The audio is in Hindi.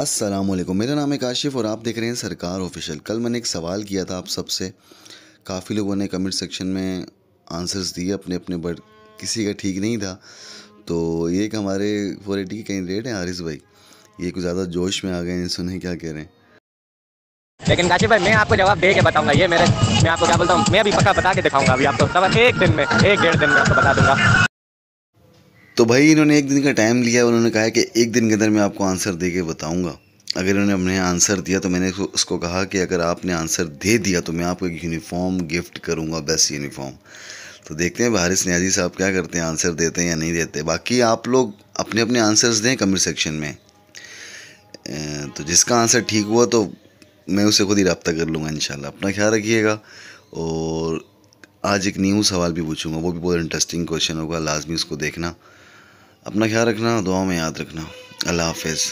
अस्सलाम वालेकुम मेरा नाम है काशिफ और आप देख रहे हैं सरकार ऑफिशियल कल मैंने एक सवाल किया था आप सबसे काफ़ी लोगों ने कमेंट सेक्शन में आंसर्स दिए अपने अपने बट किसी का ठीक नहीं था तो ये एक हमारे फोर एटी के कैंडिडेट हैं आरिस भाई ये कुछ ज़्यादा जोश में आ गए हैं सुने क्या कह रहे हैं लेकिन काशिफ भाई मैं आपको जवाब दे के बताऊंगा ये मेरे मैं आपको क्या बोलता हूँ मैं अभी पक्का बता के दिखाऊंगा अभी आपको मतलब एक दिन में एक डेढ़ दिन में आपको बता दूंगा तो भाई इन्होंने एक दिन का टाइम लिया उन्होंने कहा कि एक दिन के अंदर मैं आपको आंसर दे के बताऊँगा अगर इन्होंने अपने आंसर दिया तो मैंने उसको कहा कि अगर आपने आंसर दे दिया तो मैं आपको एक यूनिफॉर्म गिफ्ट करूँगा बेस्ट यूनिफॉर्म तो देखते हैं बारिश न्याजी साहब क्या करते हैं आंसर देते हैं या नहीं देते बाकी आप लोग अपने अपने आंसर्स दें कमेंट सेक्शन में तो जिसका आंसर ठीक हुआ तो मैं उसे खुद ही रबता कर लूँगा इन अपना ख्याल रखिएगा और आज एक न्यू सवाल भी पूछूंगा वो भी बहुत इंटरेस्टिंग क्वेश्चन होगा लाजमी उसको देखना अपना ख्याल रखना दुआ में याद रखना अल्लाह हाफिज़